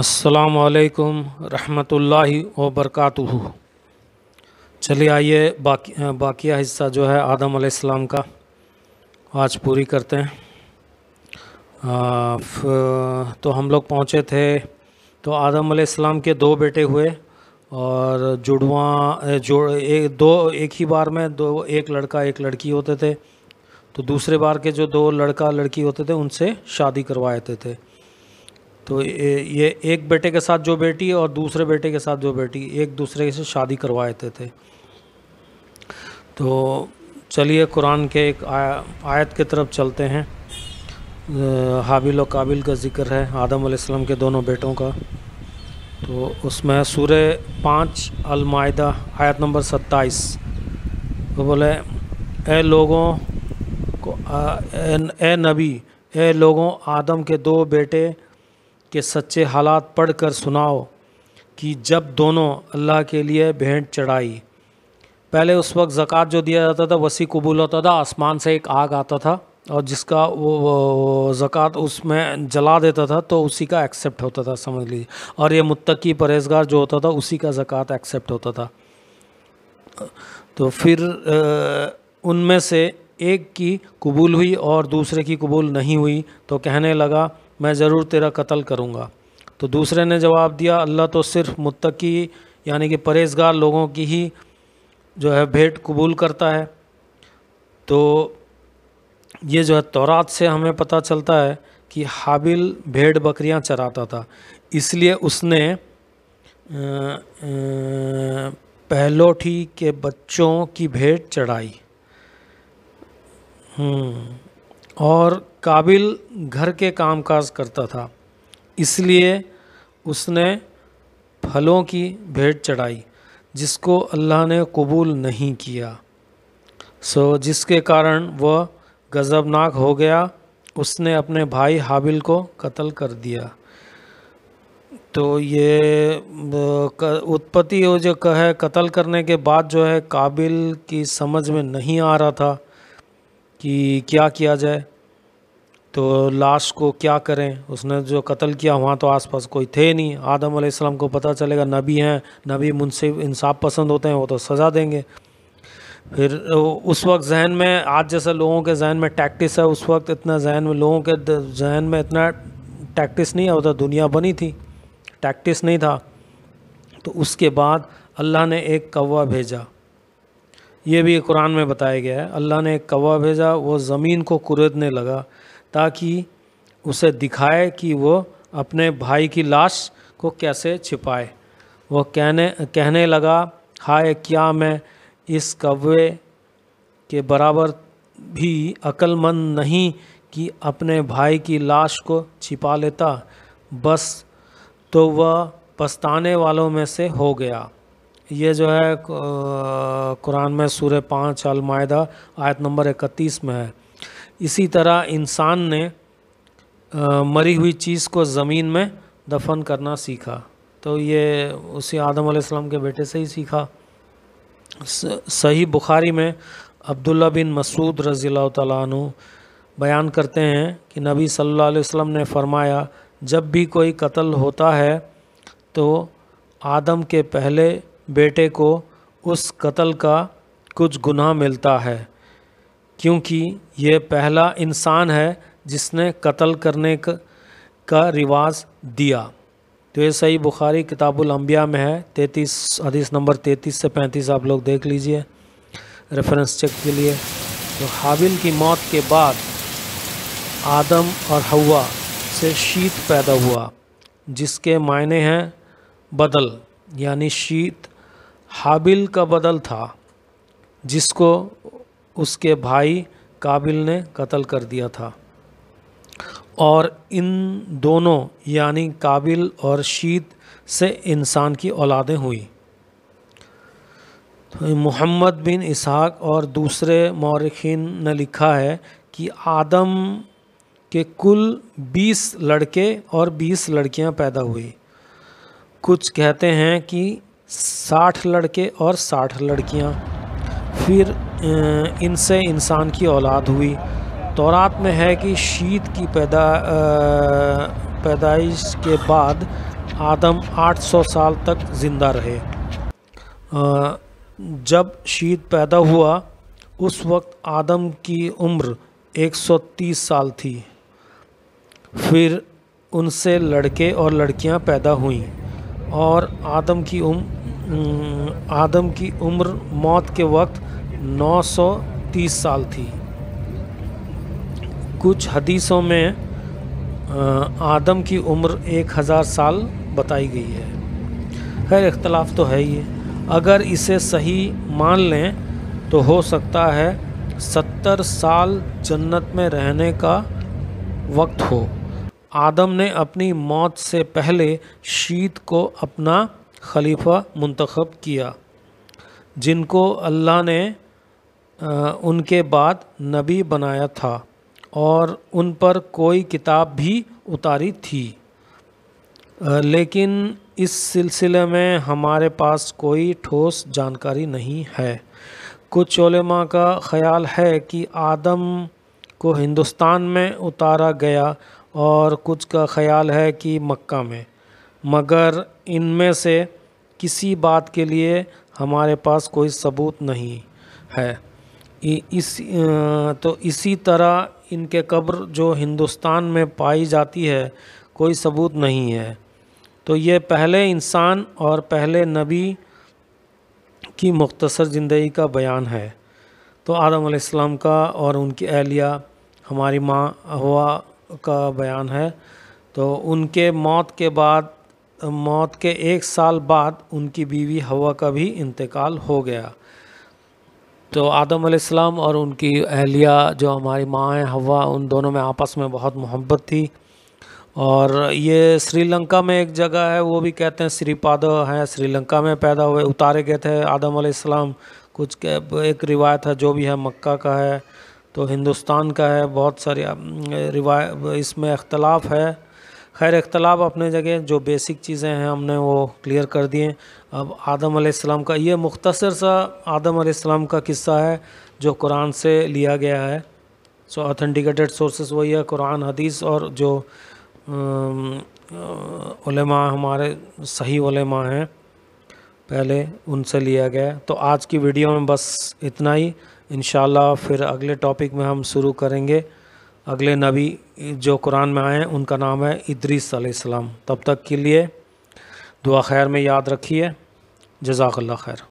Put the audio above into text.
असलकम रहमतुल्ला वबरकत चलिए आइए बाकी बाकिया हिस्सा जो है आदम आसमाम का आज पूरी करते हैं आ, तो हम लोग पहुँचे थे तो आदम आसमाम के दो बेटे हुए और जुड़वा जोड़ एक दो एक ही बार में दो एक लड़का एक लड़की होते थे तो दूसरे बार के जो दो लड़का लड़की होते थे उनसे शादी करवाते थे, थे। तो ये एक बेटे के साथ जो बेटी और दूसरे बेटे के साथ जो बेटी एक दूसरे से शादी करवा देते थे तो चलिए कुरान के एक आय, आयत की तरफ चलते हैं हाबिल और काबिल का जिक्र है आदम आसलम के दोनों बेटों का तो उसमें सूर पाँच अलमायदा आयत नंबर सत्ताईस वो बोले ए लोगों को ए नबी ए लोगों आदम के दो बेटे के सच्चे हालात पढ़कर सुनाओ कि जब दोनों अल्लाह के लिए भेंट चढ़ाई पहले उस वक्त ज़क़़त जो दिया जाता था वसी कबूल होता था आसमान से एक आग आता था और जिसका वो ज़क़़त उसमें जला देता था तो उसी का एक्सेप्ट होता था समझ लीजिए और ये मुतकी परहेजगार जो होता था उसी का ज़क़़त एक्सेप्ट होता था तो फिर उनमें से एक की कबूल हुई और दूसरे की कबूल नहीं हुई तो कहने लगा मैं ज़रूर तेरा कत्ल करूँगा तो दूसरे ने जवाब दिया अल्लाह तो सिर्फ मुतकी यानी कि परहेजगार लोगों की ही जो है भेंट कबूल करता है तो ये जो है तौरात से हमें पता चलता है कि हाबिल भेड़ बकरियां चराता था इसलिए उसने पहलोठी के बच्चों की भेंट चढ़ाई हम्म, और काबिल घर के कामकाज करता था इसलिए उसने फलों की भेंट चढ़ाई जिसको अल्लाह ने कबूल नहीं किया सो जिसके कारण वह गज़बनाक हो गया उसने अपने भाई हाबिल को कत्ल कर दिया तो ये उत्पत्ति वो जो कहे कत्ल करने के बाद जो है काबिल की समझ में नहीं आ रहा था कि क्या किया जाए तो लाश को क्या करें उसने जो कत्ल किया वहाँ तो आसपास कोई थे नहीं आदम आसमाम को पता चलेगा नबी हैं नबी मुनसिफ इंसाफ पसंद होते हैं वो तो सज़ा देंगे फिर उस वक्त जहन में आज जैसे लोगों के जहन में टैक्टिस है उस वक्त इतना जहन में लोगों के जहन में इतना टैक्टिस नहीं है तो दुनिया बनी थी टैक्टिस नहीं था तो उसके बाद अल्लाह ने एक कौवा भेजा ये भी कुरान में बताया गया है अल्लाह ने एक कौवा भेजा वो ज़मीन को कुरेदने लगा ताकि उसे दिखाए कि वो अपने भाई की लाश को कैसे छिपाए वो कहने कहने लगा हाय क्या मैं इस कवे के बराबर भी अक्लमंद नहीं कि अपने भाई की लाश को छिपा लेता बस तो वह पछताने वालों में से हो गया ये जो है कुरान में सूर्य पाँच अलमायदा आयत नंबर इकतीस में है इसी तरह इंसान ने आ, मरी हुई चीज़ को ज़मीन में दफन करना सीखा तो ये उसी आदम आसमाम के बेटे से ही सीखा सही बुखारी में अब्दुल्ला बिन मसूद रज़ी तु बयान करते हैं कि नबी सल्लल्लाहु अलैहि वसल्लम ने फरमाया जब भी कोई कत्ल होता है तो आदम के पहले बेटे को उस कत्ल का कुछ गुनाह मिलता है क्योंकि यह पहला इंसान है जिसने कत्ल करने का, रिवाज दिया तो ये सही बुखारी किताबुल अम्बिया में है तैतीस हदीस नंबर तैतीस से पैंतीस आप लोग देख लीजिए रेफरेंस चेक के लिए तो हाबिल की मौत के बाद आदम और हवा से शीत पैदा हुआ जिसके मायने हैं बदल यानी शीत हाबिल का बदल था जिसको उसके भाई काबिल ने कत्ल कर दिया था और इन दोनों यानी काबिल और शीत से इंसान की औलादें हुई तो मोहम्मद बिन इसहाक और दूसरे मौरखीन ने लिखा है कि आदम के कुल 20 लड़के और 20 लड़कियां पैदा हुई कुछ कहते हैं कि 60 लड़के और 60 लड़कियां फिर इनसे इंसान की औलाद हुई तौरात में है कि शीत की पैदा पैदाइश के बाद आदम 800 साल तक ज़िंदा रहे जब शीत पैदा हुआ उस वक्त आदम की उम्र 130 साल थी फिर उनसे लड़के और लड़कियां पैदा हुईं और आदम की उम्र आदम की उम्र मौत के वक्त 930 साल थी कुछ हदीसों में आदम की उम्र 1000 साल बताई गई है खैर इख्तलाफ तो है ही अगर इसे सही मान लें तो हो सकता है सत्तर साल जन्नत में रहने का वक्त हो आदम ने अपनी मौत से पहले शीत को अपना खलीफा मंतखब किया जिनको अल्लाह ने उनके बाद नबी बनाया था और उन पर कोई किताब भी उतारी थी लेकिन इस सिलसिले में हमारे पास कोई ठोस जानकारी नहीं है कुछ ओलमा का ख्याल है कि आदम को हिंदुस्तान में उतारा गया और कुछ का ख्याल है कि मक्का में मगर इनमें से किसी बात के लिए हमारे पास कोई सबूत नहीं है इस तो इसी तरह इनके कब्र जो हिंदुस्तान में पाई जाती है कोई सबूत नहीं है तो ये पहले इंसान और पहले नबी की मुख्तसर ज़िंदगी का बयान है तो आदम आसमाम का और उनकी अहलिया हमारी माँ हवा का बयान है तो उनके मौत के बाद मौत के एक साल बाद उनकी बीवी हवा का भी इंतकाल हो गया तो आदम आसमाम और उनकी अहलिया जो हमारी माँ हैं हवा उन दोनों में आपस में बहुत मोहब्बत थी और ये श्रीलंका में एक जगह है वो भी कहते हैं श्रीपाद हैं श्रीलंका में पैदा हुए उतारे गए थे आदम आसमाम कुछ एक रिवायत है जो भी है मक्का का है तो हिंदुस्तान का है बहुत सारी रिवाय इसमें अख्तलाफ है खैर अख्तलाब अपने जगह जो बेसिक चीज़ें हैं हमने वो क्लियर कर दिए अब आदम आसमाम का ये मुख्तसर सा आदम आसमाम का किस्सा है जो कुरान से लिया गया है सो ऑथेंटिकेटेड सोर्सेस वही है कुरान हदीस और जो उलेमा हमारे सही उलेमा हैं पहले उनसे लिया गया है तो आज की वीडियो में बस इतना ही इन फिर अगले टॉपिक में हम शुरू करेंगे अगले नबी जो कुरान में आए हैं उनका नाम है इदरीस आसमाम तब तक के लिए दुआ खैर में याद रखिए जजाकल्ला खैर